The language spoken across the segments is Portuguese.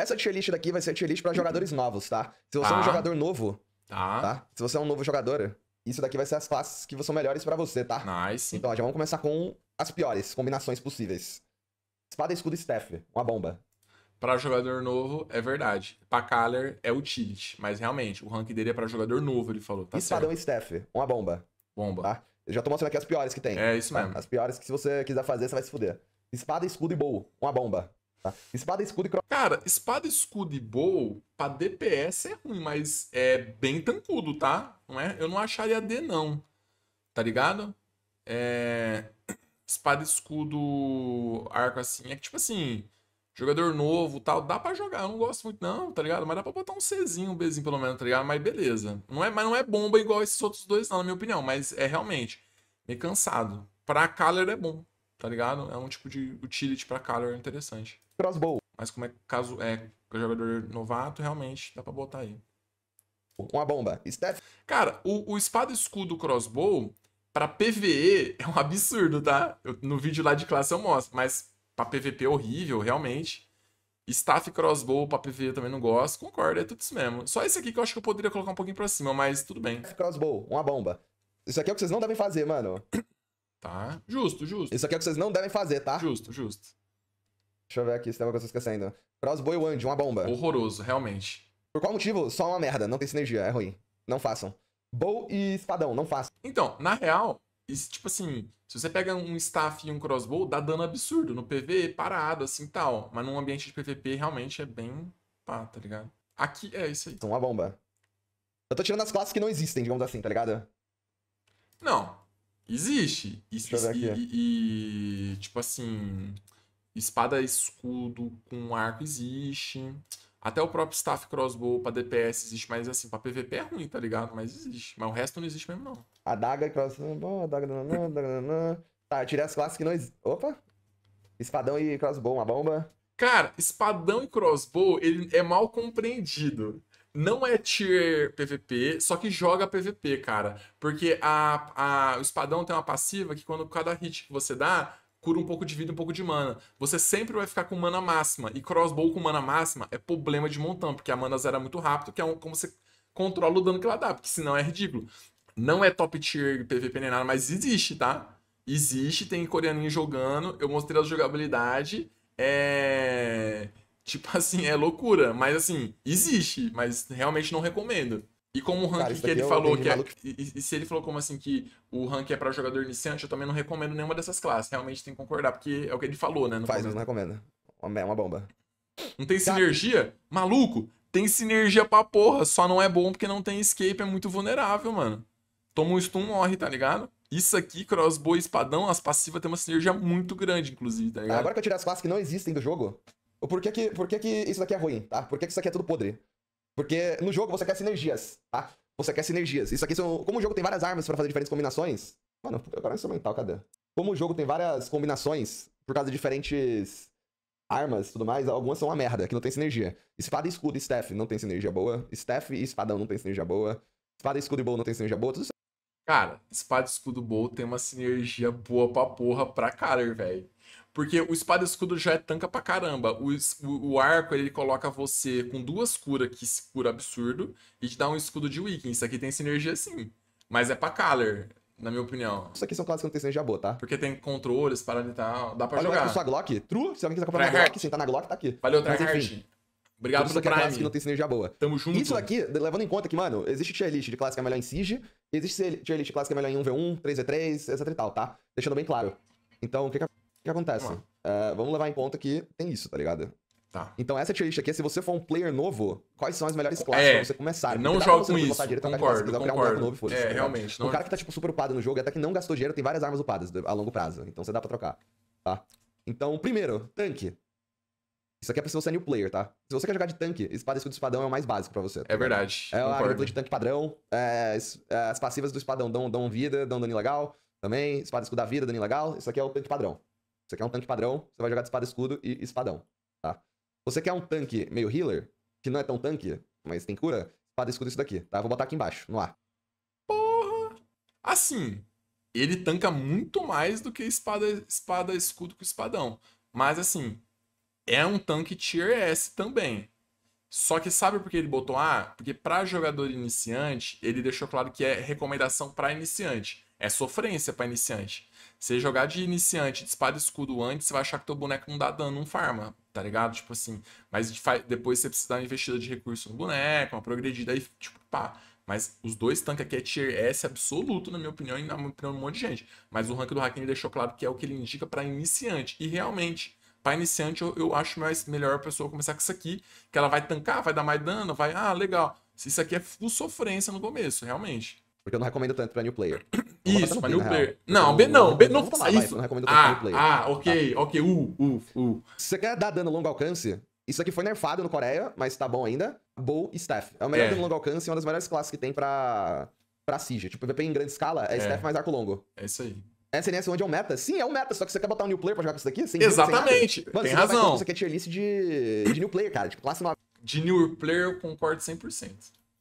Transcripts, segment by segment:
Essa tier list daqui vai ser tier list pra jogadores novos, tá? Se você é um tá. jogador novo, tá. tá? Se você é um novo jogador, isso daqui vai ser as classes que são melhores para você, tá? Nice. Então, ó, já vamos começar com as piores combinações possíveis. Espada, escudo e staff. Uma bomba. Para jogador novo, é verdade. Pra Kaller é utility, mas realmente, o rank dele é pra jogador novo, ele falou. Tá Espadão certo. e staff. Uma bomba. Bomba. Tá? Eu já tô mostrando aqui as piores que tem. É, isso tá? mesmo. As piores que se você quiser fazer, você vai se fuder. Espada, escudo e bow. Uma bomba. Tá? Espada, escudo e crossbow. Cara, espada, escudo e bow, pra DPS é ruim, mas é bem tancudo, tá? Não é? Eu não acharia D, não. Tá ligado? É... Espada, escudo, arco assim. É que tipo assim. Jogador novo tal, dá para jogar. Eu não gosto muito, não, tá ligado? Mas dá pra botar um Czinho, um Bzinho pelo menos, tá ligado? Mas beleza. Não é, mas não é bomba igual esses outros dois, não, na minha opinião. Mas é realmente meio cansado. Pra Kaler é bom tá ligado? É um tipo de utility para calor é interessante. Crossbow. Mas como é caso é jogador novato, realmente dá pra botar aí. Uma bomba. Steph. Cara, o, o espada escudo crossbow, para PVE, é um absurdo, tá? Eu, no vídeo lá de classe eu mostro, mas pra PVP é horrível, realmente. Staff crossbow pra PVE também não gosto. Concordo, é tudo isso mesmo. Só esse aqui que eu acho que eu poderia colocar um pouquinho pra cima, mas tudo bem. Crossbow, uma bomba. Isso aqui é o que vocês não devem fazer, mano. Tá? Justo, justo. Isso aqui é o que vocês não devem fazer, tá? Justo, justo. Deixa eu ver aqui se tem uma coisa que eu esquecendo. Crossbow Wand, uma bomba. Horroroso, realmente. Por qual motivo? Só uma merda, não tem sinergia, é ruim. Não façam. Bow e espadão, não façam. Então, na real, isso, tipo assim, se você pega um staff e um crossbow, dá dano absurdo. No PV, parado, assim tal. Mas num ambiente de PVP, realmente é bem pá, tá ligado? Aqui é isso aí. Então, uma bomba. Eu tô tirando as classes que não existem, digamos assim, tá ligado? Não, Existe. E, e, e, tipo assim, espada escudo com arco existe. Até o próprio staff crossbow pra DPS existe, mas assim, pra PVP é ruim, tá ligado? Mas existe. Mas o resto não existe mesmo, não. A daga crossbow, assim, daga nanã, daga nanã. Tá, eu tirei as classes que não existem. Opa! Espadão e crossbow, uma bomba. Cara, espadão e crossbow, ele é mal compreendido não é tier PVP, só que joga PVP, cara. Porque a, a, o espadão tem uma passiva que quando cada hit que você dá, cura um pouco de vida um pouco de mana. Você sempre vai ficar com mana máxima. E crossbow com mana máxima é problema de montão, porque a mana zera muito rápido, que é um, como você controla o dano que ela dá, porque senão é ridículo. Não é top tier PVP nem nada, mas existe, tá? Existe, tem coreaninho jogando. Eu mostrei a jogabilidade. É Tipo assim, é loucura. Mas assim, existe, mas realmente não recomendo. E como o ranking que ele é falou que é, e, e, se ele falou como assim que o ranking é para jogador iniciante, eu também não recomendo nenhuma dessas classes. Realmente tem que concordar, porque é o que ele falou, né? Não Faz, mas não recomendo. É uma bomba. Não tem Cara. sinergia? Maluco, tem sinergia pra porra, só não é bom porque não tem escape, é muito vulnerável, mano. Toma um stun, morre, tá ligado? Isso aqui, crossbow e espadão, as passivas têm uma sinergia muito grande, inclusive, tá ligado? Agora que eu tirar as classes que não existem do jogo, por que que, por que que isso daqui é ruim, tá? Por que que isso aqui é tudo podre? Porque no jogo você quer sinergias, tá? Você quer sinergias. Isso aqui são... Como o jogo tem várias armas pra fazer diferentes combinações... Mano, agora é instrumental, cadê? Como o jogo tem várias combinações por causa de diferentes armas e tudo mais, algumas são uma merda, que não tem sinergia. Espada e escudo e staff não tem sinergia boa. Staff e espadão não tem sinergia boa. Espada, escudo e bowl não tem sinergia boa, tudo isso. É Cara, espada, escudo, bowl tem uma sinergia boa pra porra pra caralho, velho. Porque o espada escudo já é tanca pra caramba. O, o, o, arco, ele coloca você com duas curas, que se cura absurdo, e te dá um escudo de wiking Isso aqui tem sinergia sim. Mas é pra Kaler, na minha opinião. Isso aqui são classes que não tem sinergia boa, tá? Porque tem controles, parada e tal. Dá pra Olha jogar. Olha sua Glock. True. Se alguém quiser comprar Try se Glock, sentar na Glock, tá aqui. Valeu, Tryhard. Obrigado por Prime. classe que não tem sinergia boa. Tamo junto. Isso aqui, levando em conta que, mano, existe tier list de classe que é melhor em Siege, existe tier list de classe que é melhor em 1v1, 3v3, etc e tal, tá? Deixando bem claro. Então, o que que que acontece? Vamos Uh, vamos levar em conta que tem isso, tá ligado? Tá. Então essa tier list aqui, se você for um player novo, quais são as melhores classes é, pra você começar? Não joga com isso, Não concordo, quiser, concordo. Um novo, é, tá realmente. Não... O cara que tá, tipo, super upado no jogo, até que não gastou dinheiro, tem várias armas upadas a longo prazo. Então você dá pra trocar, tá? Então, primeiro, tanque. Isso aqui é pra se você é new player, tá? Se você quer jogar de tanque, espada e escudo espadão é o mais básico pra você. Tá é verdade. É o gameplay de tanque padrão. É, é, as passivas do espadão dão, dão vida, dão dano legal. Também, espada e escudo da vida, dano legal. Isso aqui é o tanque padrão. Você quer um tanque padrão, você vai jogar de espada escudo e espadão, tá? Você quer um tanque meio healer, que não é tão tanque, mas tem cura, espada escudo é isso daqui, tá? Vou botar aqui embaixo, no ar. Porra! Assim, ele tanca muito mais do que espada, espada escudo com espadão. Mas assim, é um tanque tier S também. Só que sabe por que ele botou A? Porque para jogador iniciante, ele deixou claro que é recomendação para iniciante. É sofrência para iniciante. Você jogar de iniciante, de espada e escudo antes, você vai achar que teu boneco não dá dano, não farma, tá ligado? Tipo assim. Mas depois você precisa dar uma investida de recurso no boneco, uma progredida aí, tipo, pá. Mas os dois tanques aqui é tier S absoluto, na minha opinião, e na opinião de um monte de gente. Mas o rank do Hakim deixou claro que é o que ele indica para iniciante. E realmente, para iniciante, eu, eu acho mais, melhor a pessoa começar com isso aqui, que ela vai tancar, vai dar mais dano, vai, ah, legal. Isso aqui é full sofrência no começo, realmente. Porque eu não recomendo tanto para new player. Isso, pra new player. Não, B não, B não fala isso. Não recomendo ah, player. Ah, tá. ok, ok, U, uh, U, uh, U. Uh. Se você quer dar dano longo alcance, isso aqui foi nerfado no Coreia, mas tá bom ainda. Bow e Staff. É o melhor é. dano longo alcance e é uma das melhores classes que tem pra, pra Siege. Tipo, VP em grande escala é, é. Staff mais arco longo. É isso aí. SNS onde é um meta? Sim, é um meta, só que você quer botar um new player pra jogar com isso daqui? Sem Exatamente, sem Mano, tem razão. você quer é tier list de, de new player, cara, tipo classe nova. De new player eu concordo 100%.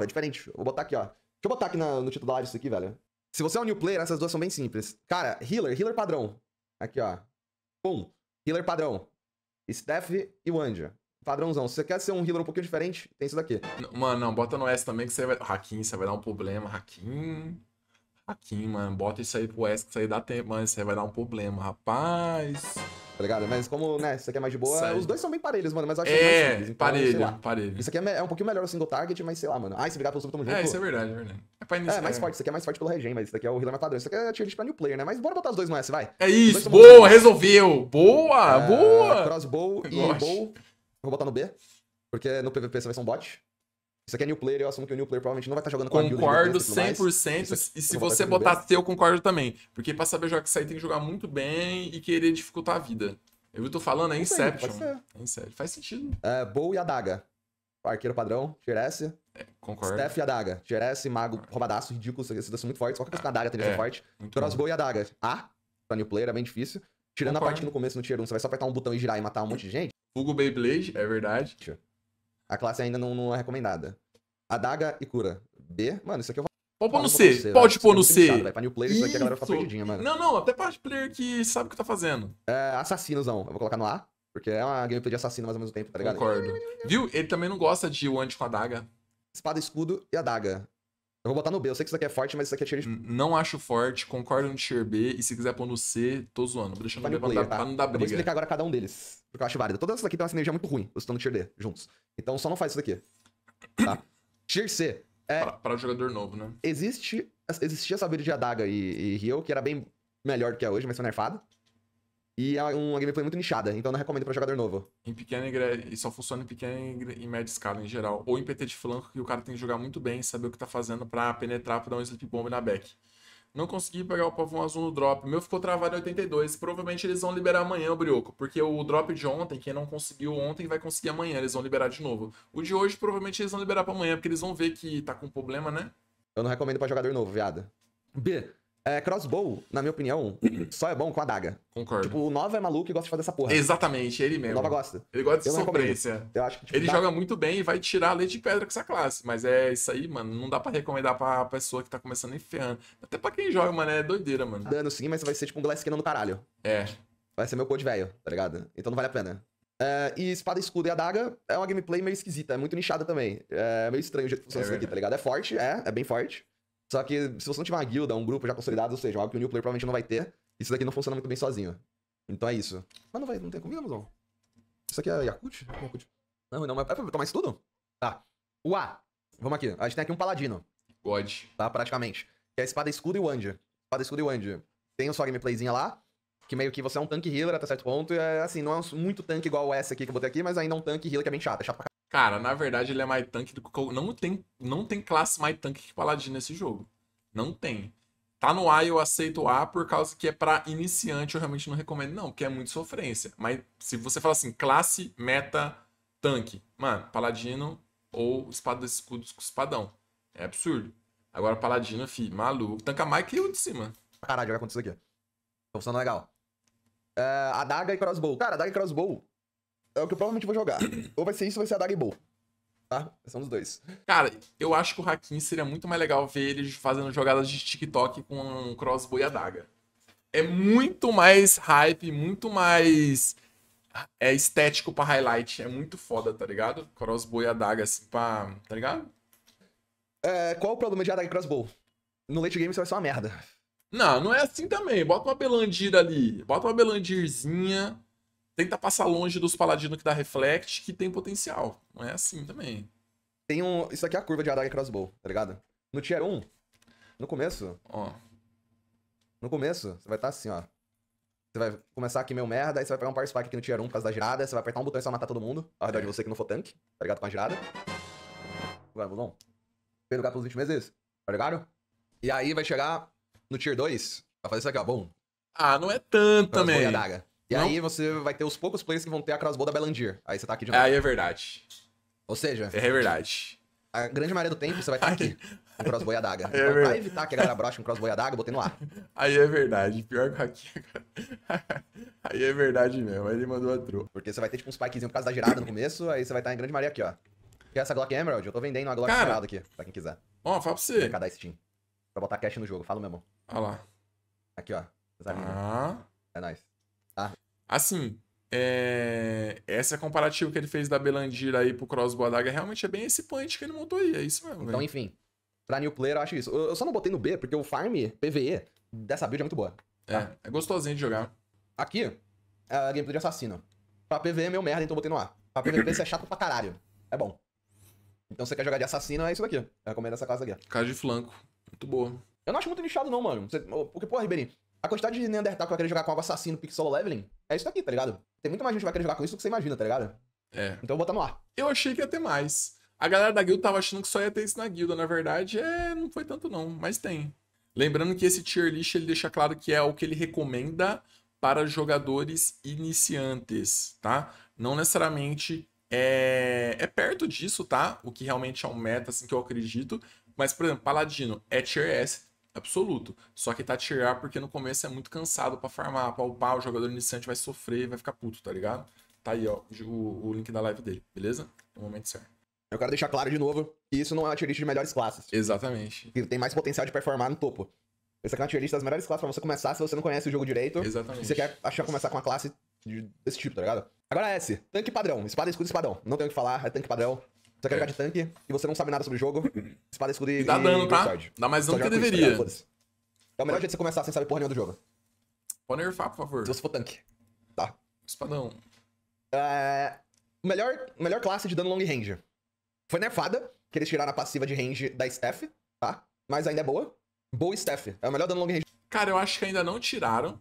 É diferente, vou botar aqui, ó. Deixa eu botar aqui na, no título da live isso aqui, velho. Se você é um new player, essas duas são bem simples. Cara, healer, healer padrão. Aqui, ó. Pum. Healer padrão. Steph e Wandia. Padrãozão. Se você quer ser um healer um pouquinho diferente, tem isso daqui. Mano, não, bota no S também que você vai. Hakim, você vai dar um problema. Hakim. Hakim, mano. Bota isso aí pro S que isso aí dá tempo, mano. Isso aí vai dar um problema, rapaz. Tá ligado? Mas como, né, isso aqui é mais de boa. Sério? Os dois são bem parelhos, mano, mas eu acho é, que é mais simples. Então, parelho, parelho. Isso aqui é, é, um pouquinho melhor o single target, mas sei lá, mano. Ai, se brigar pelo sub, tamo junto. É, isso é verdade, é verdade. É, é mais é. forte, isso aqui é mais forte pelo regen, mas isso aqui é o healer matador. Isso aqui é tier list pra new player, né? Mas bora botar os dois no S, vai. É isso, boa, resolveu. Boa, é, boa. Crossbow e bow. Vou botar no B, porque no PVP você vai ser um bot. Isso aqui é new player, eu assumo que o new player provavelmente não vai estar tá jogando com concordo a Concordo 100%, e se você botar B. eu concordo também. Porque pra saber jogar isso aí tem que jogar muito bem e querer dificultar a vida. Eu tô falando, é Inception. Sei, pode ser. É Inception. Faz sentido. É, bow e adaga. Arqueiro padrão, tier S concordo. Steph e Adaga. Geresse, Mago, roubadaço, ridículo, esses dois são muito fortes. Qualquer coisa é com a Adaga tem é, é, forte. Crossbow e Adaga. A, ah, pra new player, é bem difícil. Tirando concordo. a parte que no começo no tier 1 você vai só apertar um botão e girar e matar um monte de gente. Fugo Beyblade, é verdade. A classe ainda não, não é recomendada. Adaga e cura. B, mano, isso aqui eu vou. Pode pôr no C, pode né? pôr no é C. Vai pra new player, isso. isso aqui a galera fica perdidinha, mano. Não, não, até pra player que sabe o que tá fazendo. É, assassinosão. Eu vou colocar no A, porque é uma gameplay de assassino mais ao mesmo tempo, tá ligado? Concordo. Viu? Ele também não gosta de one com a daga espada, escudo e adaga. Eu vou botar no B, eu sei que isso aqui é forte, mas isso aqui é tier de... Não acho forte, concordo no tier B, e se quiser pôr no C, tô zoando. Vou deixando o tá B player, tá? pra não dar briga. Tá. Eu vou explicar agora cada um deles, porque eu acho válido. Todas essas aqui tem uma sinergia muito ruim, os estão no tier D, juntos. Então só não faz isso daqui, tá? tier C. É... Para, para, o jogador novo, né? Existe, existia essa build de Adaga e, e Rio, que era bem melhor do que é hoje, mas foi nerfado. E é uma gameplay muito nichada, então não recomendo para jogador novo. Em pequena e só funciona em pequena e média escala em geral. Ou em PT de flanco, que o cara tem que jogar muito bem, saber o que tá fazendo para penetrar, pra dar um sleep bomb na back. Não consegui pegar o pavão azul no drop. meu ficou travado em 82. Provavelmente eles vão liberar amanhã o brioco. Porque o drop de ontem, quem não conseguiu ontem, vai conseguir amanhã. Eles vão liberar de novo. O de hoje, provavelmente eles vão liberar pra amanhã, porque eles vão ver que tá com problema, né? Eu não recomendo para jogador novo, viado. B. É, crossbow, na minha opinião, uhum. só é bom com a daga. Concordo. Tipo, o Nova é maluco e gosta de fazer essa porra. Exatamente, ele mesmo. O Nova gosta. Ele gosta de eu surpresa. Eu acho que, tipo, ele dá... joga muito bem e vai tirar a lei de pedra com essa classe. Mas é isso aí, mano. Não dá pra recomendar pra pessoa que tá começando enferrando. Até pra quem joga, mano, é doideira, mano. Dano sim, mas vai ser tipo um glass no caralho. É. Vai ser meu code velho, tá ligado? Então não vale a pena. É, e espada, escudo e adaga é uma gameplay meio esquisita, é muito nichada também. É meio estranho o jeito que funciona é isso daqui, tá ligado? É forte, é, é bem forte. Só que se você não tiver uma guilda, é um grupo já consolidado, ou seja, algo que o new player provavelmente não vai ter, isso daqui não funciona muito bem sozinho. Então é isso. Mas não vai, não tem comida, mozão? Isso aqui é Yakut? Yakut. Não, não, mas é pra tomar isso tudo? Tá. O A. Vamos aqui. A gente tem aqui um paladino. God. Tá, praticamente. Que é a espada escudo e o Andy. Espada escudo e o Andy. Tem sua gameplayzinha lá. Que meio que você é um tanque healer até certo ponto. É assim, não é muito tanque igual o S aqui que eu botei aqui, mas ainda é um tanque healer que é bem chato. É chato pra Cara, na verdade ele é mais tanque do que. Não tem, não tem classe mais tanque que Paladino nesse jogo. Não tem. Tá no A eu aceito A por causa que é para iniciante, eu realmente não recomendo, não, porque é muito sofrência. Mas se você fala assim, classe, meta, tanque, mano, paladino ou espada escudos com espadão. É absurdo. Agora paladino, fi, maluco. Tanca mais que eu de cima. Caralho, vai acontecer aconteceu aqui. Tá funcionando legal. É, adaga e crossbow. Cara, adaga e crossbow é o que eu provavelmente vou jogar. ou vai ser isso ou vai ser a Dagbow. Tá? São os dois. Cara, eu acho que o Hakim seria muito mais legal ver eles fazendo jogadas de TikTok com um crossbow e a daga. É muito mais hype, muito mais é estético pra highlight. É muito foda, tá ligado? Crossbow e a daga, assim, pra. tá ligado? É, qual o problema de a e crossbow? No late game isso vai ser uma merda. Não, não é assim também. Bota uma belandir ali. Bota uma belandirzinha tenta passar longe dos paladinos que dá reflect, que tem potencial. Não é assim também. Tem um. Isso aqui é a curva de Adaga Crossbow, tá ligado? No tier 1, no começo. Ó. No começo, você vai estar tá assim, ó. Você vai começar aqui meio merda, aí você vai pegar um power spike aqui no tier 1 por causa da girada, você vai apertar um botão e só matar todo mundo ao redor é. de você que não for tanque, tá ligado? Com a girada. Agora, Bulon. Pelo gato pelos 20 meses, tá ligado? E aí vai chegar no tier 2, vai fazer isso aqui, ó. Bom. Ah, não é tanto também. Adaga. E aí você vai ter os poucos players que vão ter a crossbow da Belandir. Aí você tá aqui de novo. Aí é verdade. Ou seja, É verdade. a grande maioria do tempo você vai estar aqui com crossbow e adaga. É então, pra evitar que a galera broche com crossbow e adaga, eu botei no ar. Aí é verdade. Pior que aqui agora. Aí é verdade mesmo. Aí ele mandou a tro. Porque você vai ter tipo um spikezinho por causa da girada no começo, aí você vai estar em grande maioria aqui, ó. Quer essa Glock Emerald, eu tô vendendo uma Glock Emerald aqui, pra quem quiser. Ó, fala pra você. Mercadar Steam. Pra botar cash no jogo, fala mesmo. Ó lá. Aqui, ó. Tá ah. É nóis. Assim, é... essa comparativa que ele fez da Belandira aí pro Crossbow Adaga realmente é bem esse punch que ele montou aí, é isso mesmo. Então, enfim, pra new player eu acho isso. Eu só não botei no B, porque o farm PVE dessa build é muito boa. Tá? É, é gostosinho de jogar. Aqui, é gameplay de assassino. Pra PVE é meu merda, então eu botei no A. Pra PVP você é chato pra caralho. É bom. Então você quer jogar de assassino, é isso daqui. Eu recomendo essa casa aqui. Casa de flanco. Muito boa. Eu não acho muito nichado, não, mano. Você... Porque, porra, Ribeirinho, a quantidade de Neandertal que vai querer jogar com algo assassino, pixel leveling, é isso aqui, tá ligado? Tem muito mais gente que vai querer jogar com isso do que você imagina, tá ligado? É. Então eu vou botar no ar. Eu achei que ia ter mais. A galera da guilda tava achando que só ia ter isso na guilda. Na verdade, é, não foi tanto não, mas tem. Lembrando que esse tier list ele deixa claro que é o que ele recomenda para jogadores iniciantes, tá? Não necessariamente é, é perto disso, tá? O que realmente é um meta, assim, que eu acredito. Mas, por exemplo, Paladino é tier S, absoluto. Só que tá tirar porque no começo é muito cansado para farmar, pra upar, o jogador iniciante vai sofrer vai ficar puto, tá ligado? Tá aí, ó, o, o link da live dele, beleza? No momento certo. Eu quero deixar claro de novo que isso não é uma tier list de melhores classes. Exatamente. Que tem mais potencial de performar no topo. Essa aqui é uma tier list das melhores classes pra você começar se você não conhece o jogo direito. Exatamente. Se você quer achar começar com uma classe desse tipo, tá ligado? Agora é S, tanque padrão, espada, escudo, espadão. Não tenho o que falar, é tanque padrão. Você quer é. jogar de tanque e você não sabe nada sobre o jogo. Espada, escudo e. Dá dano, tá? Dá mais dano que deveria. Isso, é o melhor Pode. jeito de você começar sem saber porra nenhuma do jogo. Pode nerfar, por favor. Se você for tanque. Tá. Espadão. É... Melhor, melhor classe de dano long range. Foi nerfada, que eles tiraram a passiva de range da Steph, tá? Mas ainda é boa. Boa Steph. É o melhor dano long range. Cara, eu acho que ainda não tiraram.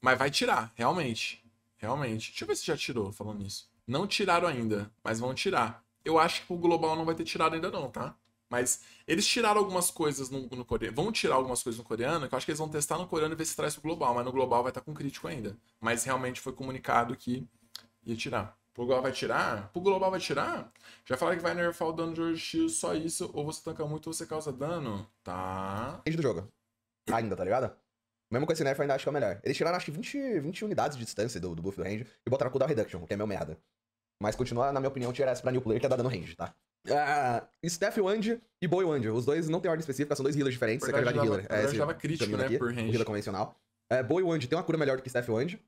Mas vai tirar, realmente. Realmente. Deixa eu ver se já tirou, falando nisso. Não tiraram ainda, mas vão tirar eu acho que o global não vai ter tirado ainda não, tá? Mas eles tiraram algumas coisas no, no coreano. Vão tirar algumas coisas no coreano, que eu acho que eles vão testar no coreano e ver se traz pro global. Mas no global vai estar tá com crítico ainda. Mas realmente foi comunicado que ia tirar. Pro global vai tirar? Pro global vai tirar? Já falaram que vai nerfar o dano de Orixio, só isso. Ou você tanca muito ou você causa dano. Tá. Depende do jogo. Tá ainda, tá ligado? Mesmo com esse nerf, eu ainda acho que é o melhor. Eles tiraram, acho que 20, 20 unidades de distância do, do buff do range e botaram cooldown reduction, que é meu merda. Mas continua, na minha opinião, tier essa pra new player que é da dano range, tá? Uh, Steph Wandy e Boy Wandy. Os dois não tem ordem específica, são dois healers diferentes. É verdade, você quer jogar de healer. É, jogava é crítico, né? Aqui, por range. Healer convencional. É, Boy Wandy tem uma cura melhor do que Steph Wandy.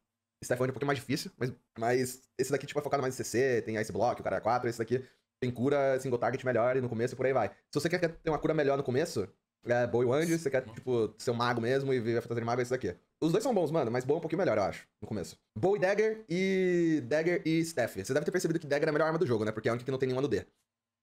Steph Wandy é um pouquinho mais difícil, mas, mas esse daqui tipo, é focado mais em CC, tem Ice Block, o cara é 4. Esse daqui tem cura single target melhor e no começo e por aí vai. Se você quer ter uma cura melhor no começo, é, boa e Wandy, você quer, tipo, ser um mago mesmo e viver a fantasia de mago, é isso daqui. Os dois são bons, mano, mas boa é um pouquinho melhor, eu acho, no começo. Boa e Dagger e... Dagger e Staff. Você deve ter percebido que Dagger é a melhor arma do jogo, né? Porque é a única que não tem nenhuma no D.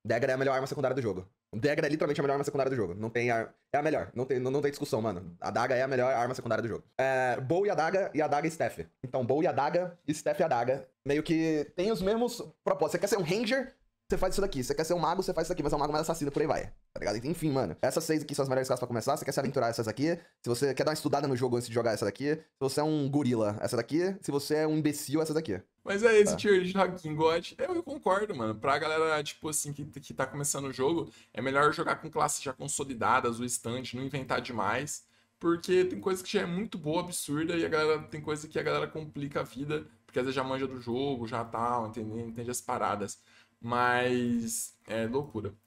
Dagger é a melhor arma secundária do jogo. Dagger é literalmente a melhor arma secundária do jogo. Não tem ar... É a melhor. Não tem, não, não tem discussão, mano. A Daga é a melhor arma secundária do jogo. É, Bow e a Daga e a Daga e Steph. Então, Bow e a Daga, Steph e a Daga. Meio que tem os mesmos propósitos. Você quer ser um Ranger, você faz isso daqui. Você quer ser um mago, você faz isso daqui mas é um mago mais assassino, por aí vai. Tá ligado? Então, enfim, mano. Essas seis aqui são as melhores classes pra começar. Você quer se aventurar essas aqui. Se você quer dar uma estudada no jogo antes de jogar essa daqui. Se você é um gorila, essa daqui. Se você é um imbecil, essa daqui. Mas é esse tá. tier de Hacking God. Eu, eu concordo, mano. Pra galera, tipo assim, que, que tá começando o jogo, é melhor jogar com classes já consolidadas, o estante, não inventar demais. Porque tem coisa que já é muito boa, absurda, e a galera tem coisa que a galera complica a vida, porque às vezes já manja do jogo, já tal, tá, entende, entende as paradas. Mas é loucura.